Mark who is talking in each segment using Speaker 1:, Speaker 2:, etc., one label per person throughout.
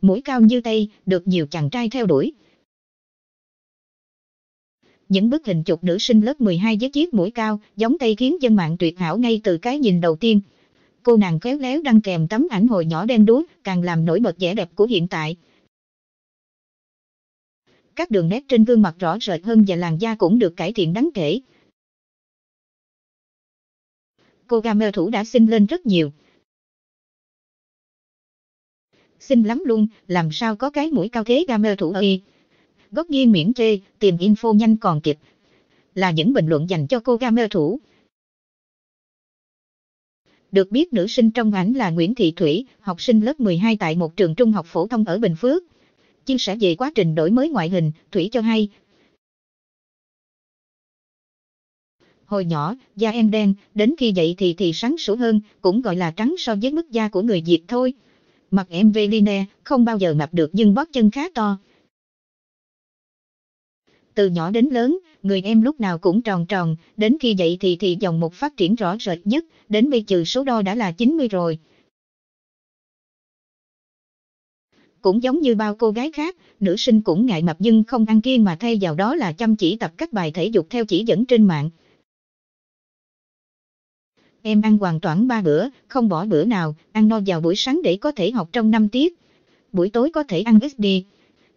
Speaker 1: mũi cao như tây được nhiều chàng trai theo đuổi. Những bức hình chụp nữ sinh lớp 12 với chiếc mũi cao, giống tây khiến dân mạng tuyệt hảo ngay từ cái nhìn đầu tiên. Cô nàng khéo léo đăng kèm tấm ảnh hồi nhỏ đen đúa, càng làm nổi bật vẻ đẹp của hiện tại. Các đường nét trên gương mặt rõ rệt hơn và làn da cũng được cải thiện đáng kể. Cô Gamer thủ đã xinh lên rất nhiều, xinh lắm luôn, làm sao có cái mũi cao thế gamer thủ ơi. Góc nhiên miễn chê, tìm info nhanh còn kịp. Là những bình luận dành cho cô gamer thủ. Được biết nữ sinh trong ảnh là Nguyễn Thị Thủy, học sinh lớp 12 tại một trường trung học phổ thông ở Bình Phước. Chia sẻ về quá trình đổi mới ngoại hình, Thủy cho hay. Hồi nhỏ, da em đen, đến khi dậy thì thì sáng sủa hơn, cũng gọi là trắng so với mức da của người Việt thôi. Mặt em Veline không bao giờ mập được nhưng bóp chân khá to. Từ nhỏ đến lớn, người em lúc nào cũng tròn tròn, đến khi dậy thì thì dòng một phát triển rõ rệt nhất, đến bây trừ số đo đã là 90 rồi. Cũng giống như bao cô gái khác, nữ sinh cũng ngại mập nhưng không ăn kiêng mà thay vào đó là chăm chỉ tập các bài thể dục theo chỉ dẫn trên mạng. Em ăn hoàn toàn ba bữa, không bỏ bữa nào, ăn no vào buổi sáng để có thể học trong năm tiết. Buổi tối có thể ăn ít đi.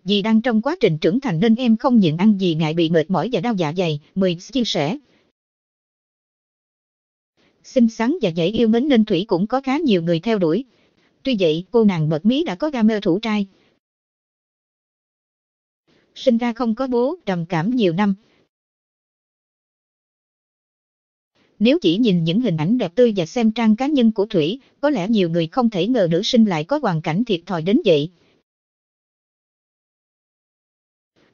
Speaker 1: Vì đang trong quá trình trưởng thành nên em không nhịn ăn gì ngại bị mệt mỏi và đau dạ dày, mười chia sẻ. Xinh xắn và dễ yêu mến nên Thủy cũng có khá nhiều người theo đuổi. Tuy vậy, cô nàng bật mí đã có ga mơ thủ trai. Sinh ra không có bố, trầm cảm nhiều năm, Nếu chỉ nhìn những hình ảnh đẹp tươi và xem trang cá nhân của Thủy, có lẽ nhiều người không thể ngờ nữ sinh lại có hoàn cảnh thiệt thòi đến vậy.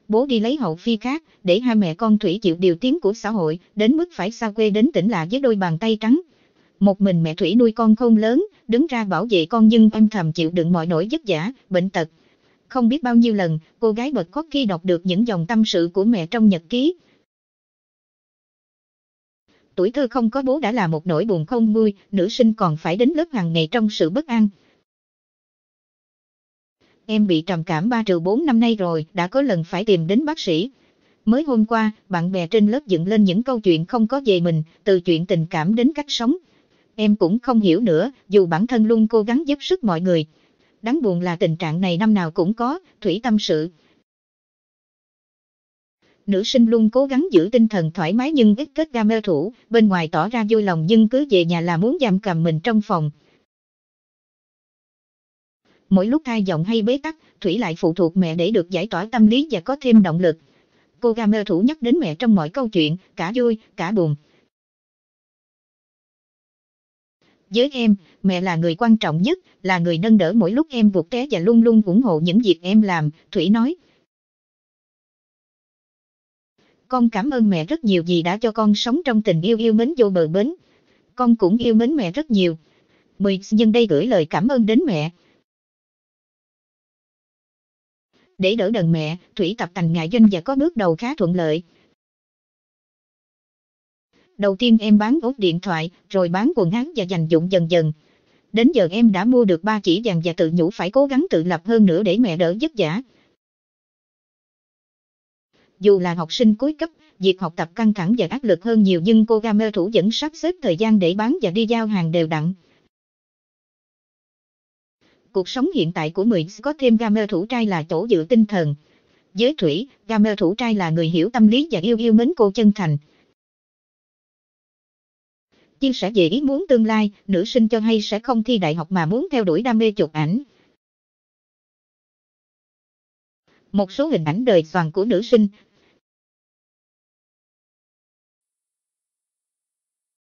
Speaker 1: Bố đi lấy hậu phi khác, để hai mẹ con Thủy chịu điều tiếng của xã hội, đến mức phải xa quê đến tỉnh lạ với đôi bàn tay trắng. Một mình mẹ Thủy nuôi con không lớn, đứng ra bảo vệ con nhưng âm thầm chịu đựng mọi nỗi vất vả, bệnh tật. Không biết bao nhiêu lần, cô gái bật khóc khi đọc được những dòng tâm sự của mẹ trong nhật ký tuổi thơ không có bố đã là một nỗi buồn không vui, nữ sinh còn phải đến lớp hàng ngày trong sự bất an. Em bị trầm cảm 3 trừ 4 năm nay rồi, đã có lần phải tìm đến bác sĩ. Mới hôm qua, bạn bè trên lớp dựng lên những câu chuyện không có về mình, từ chuyện tình cảm đến cách sống. Em cũng không hiểu nữa, dù bản thân luôn cố gắng giúp sức mọi người. Đáng buồn là tình trạng này năm nào cũng có, thủy tâm sự, nữ sinh luôn cố gắng giữ tinh thần thoải mái nhưng ít kết ra mê thủ, bên ngoài tỏ ra vui lòng nhưng cứ về nhà là muốn giam cầm mình trong phòng. Mỗi lúc hai giọng hay bế tắc, Thủy lại phụ thuộc mẹ để được giải tỏa tâm lý và có thêm động lực. Cô ga mê thủ nhắc đến mẹ trong mọi câu chuyện, cả vui, cả buồn. Với em, mẹ là người quan trọng nhất, là người nâng đỡ mỗi lúc em vụt té và luôn luôn ủng hộ những việc em làm, Thủy nói. Con cảm ơn mẹ rất nhiều vì đã cho con sống trong tình yêu yêu mến vô bờ bến. Con cũng yêu mến mẹ rất nhiều. Mười nhân đây gửi lời cảm ơn đến mẹ. Để đỡ đần mẹ, Thủy tập thành ngại danh và có bước đầu khá thuận lợi. Đầu tiên em bán ốp điện thoại, rồi bán quần áo và dành dụng dần dần. Đến giờ em đã mua được ba chỉ vàng và tự nhủ phải cố gắng tự lập hơn nữa để mẹ đỡ vất vả dù là học sinh cuối cấp, việc học tập căng thẳng và áp lực hơn nhiều nhưng cô Gamer thủ vẫn sắp xếp thời gian để bán và đi giao hàng đều đặn. Cuộc sống hiện tại của Mỹ có thêm Gamer thủ trai là chỗ dựa tinh thần. Với Thủy, Gamer thủ trai là người hiểu tâm lý và yêu yêu mến cô chân thành. Chia sẻ về ý muốn tương lai, nữ sinh cho hay sẽ không thi đại học mà muốn theo đuổi đam mê chụp ảnh. một số hình ảnh đời toàn của nữ sinh,